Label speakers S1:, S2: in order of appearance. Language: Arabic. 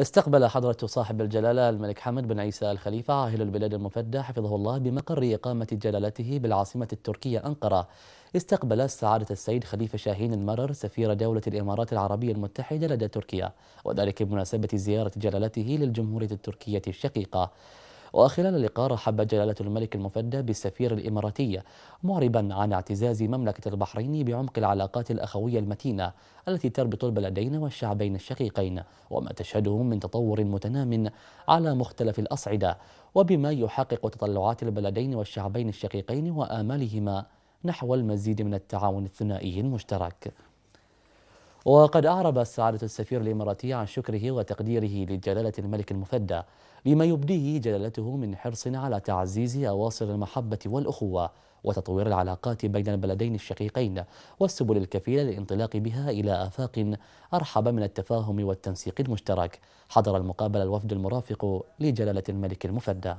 S1: استقبل حضرة صاحب الجلالة الملك حمد بن عيسى الخليفة عاهل البلاد المفدى حفظه الله بمقر إقامة جلالته بالعاصمة التركية أنقرة استقبل سعادة السيد خليفة شاهين المرر سفير دولة الإمارات العربية المتحدة لدى تركيا وذلك بمناسبة زيارة جلالته للجمهورية التركية الشقيقة وخلال اللقاء رحب جلالة الملك المفدى بالسفير الإماراتي معربا عن اعتزاز مملكة البحرين بعمق العلاقات الأخوية المتينة التي تربط البلدين والشعبين الشقيقين وما تشهده من تطور متنام على مختلف الأصعدة وبما يحقق تطلعات البلدين والشعبين الشقيقين وآمالهما نحو المزيد من التعاون الثنائي المشترك وقد أعرب سعادة السفير الإماراتي عن شكره وتقديره لجلالة الملك المفدى لما يبديه جلالته من حرص على تعزيز أواصر المحبة والأخوة وتطوير العلاقات بين البلدين الشقيقين والسبل الكفيلة للانطلاق بها إلى آفاق أرحب من التفاهم والتنسيق المشترك حضر المقابلة الوفد المرافق لجلالة الملك المفدى